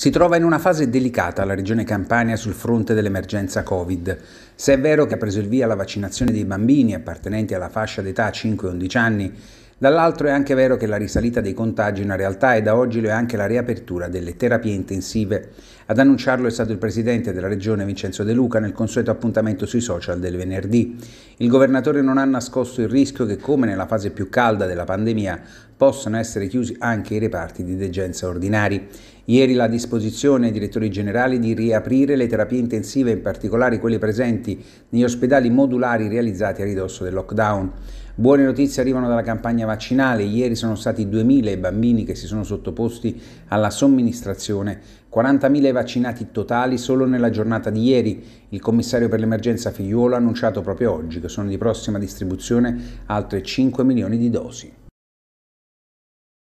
Si trova in una fase delicata la regione Campania sul fronte dell'emergenza Covid. Se è vero che ha preso il via la vaccinazione dei bambini appartenenti alla fascia d'età 5-11 anni Dall'altro è anche vero che la risalita dei contagi è una realtà e da oggi lo è anche la riapertura delle terapie intensive. Ad annunciarlo è stato il presidente della regione Vincenzo De Luca nel consueto appuntamento sui social del venerdì. Il governatore non ha nascosto il rischio che, come nella fase più calda della pandemia, possano essere chiusi anche i reparti di degenza ordinari. Ieri la disposizione ai direttori generali di riaprire le terapie intensive, in particolare quelle presenti negli ospedali modulari realizzati a ridosso del lockdown. Buone notizie arrivano dalla campagna vaccinale, ieri sono stati 2.000 i bambini che si sono sottoposti alla somministrazione, 40.000 vaccinati totali solo nella giornata di ieri. Il commissario per l'emergenza figliuolo ha annunciato proprio oggi che sono di prossima distribuzione altre 5 milioni di dosi.